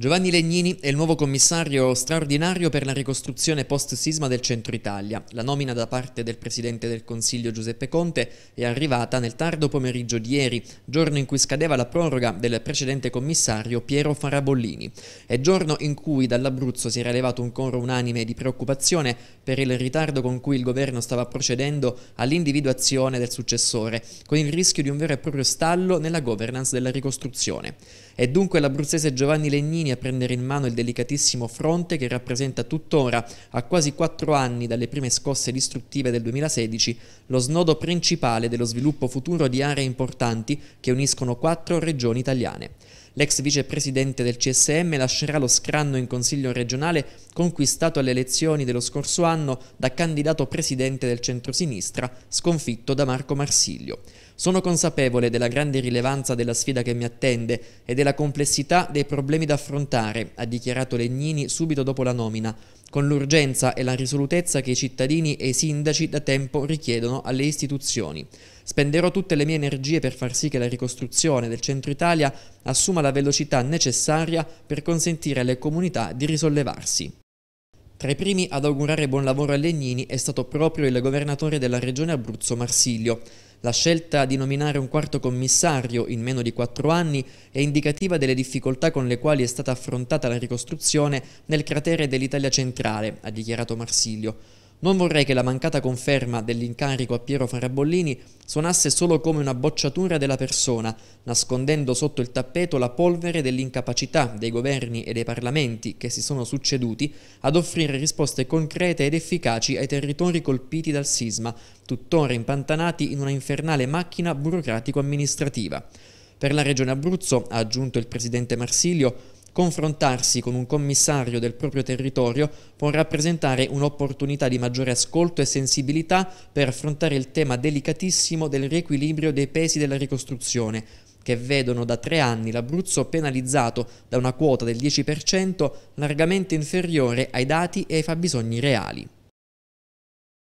Giovanni Legnini è il nuovo commissario straordinario per la ricostruzione post-sisma del centro Italia. La nomina da parte del Presidente del Consiglio Giuseppe Conte è arrivata nel tardo pomeriggio di ieri, giorno in cui scadeva la proroga del precedente commissario Piero Farabollini. È giorno in cui dall'Abruzzo si era elevato un coro unanime di preoccupazione per il ritardo con cui il governo stava procedendo all'individuazione del successore, con il rischio di un vero e proprio stallo nella governance della ricostruzione. E dunque l'abruzzese Giovanni Legnini Salvini a prendere in mano il delicatissimo fronte che rappresenta tuttora, a quasi quattro anni dalle prime scosse distruttive del 2016, lo snodo principale dello sviluppo futuro di aree importanti che uniscono quattro regioni italiane. L'ex vicepresidente del CSM lascerà lo scranno in consiglio regionale conquistato alle elezioni dello scorso anno da candidato presidente del centrosinistra, sconfitto da Marco Marsiglio. Sono consapevole della grande rilevanza della sfida che mi attende e della complessità dei problemi da affrontare, ha dichiarato Legnini subito dopo la nomina, con l'urgenza e la risolutezza che i cittadini e i sindaci da tempo richiedono alle istituzioni. Spenderò tutte le mie energie per far sì che la ricostruzione del centro Italia assuma la velocità necessaria per consentire alle comunità di risollevarsi. Tra i primi ad augurare buon lavoro a Legnini è stato proprio il governatore della regione Abruzzo Marsilio. La scelta di nominare un quarto commissario in meno di quattro anni è indicativa delle difficoltà con le quali è stata affrontata la ricostruzione nel cratere dell'Italia centrale, ha dichiarato Marsilio. Non vorrei che la mancata conferma dell'incarico a Piero Farabollini suonasse solo come una bocciatura della persona, nascondendo sotto il tappeto la polvere dell'incapacità dei governi e dei parlamenti che si sono succeduti ad offrire risposte concrete ed efficaci ai territori colpiti dal sisma, tuttora impantanati in una infernale macchina burocratico-amministrativa. Per la regione Abruzzo, ha aggiunto il presidente Marsilio, Confrontarsi con un commissario del proprio territorio può rappresentare un'opportunità di maggiore ascolto e sensibilità per affrontare il tema delicatissimo del riequilibrio dei pesi della ricostruzione, che vedono da tre anni l'Abruzzo penalizzato da una quota del 10% largamente inferiore ai dati e ai fabbisogni reali.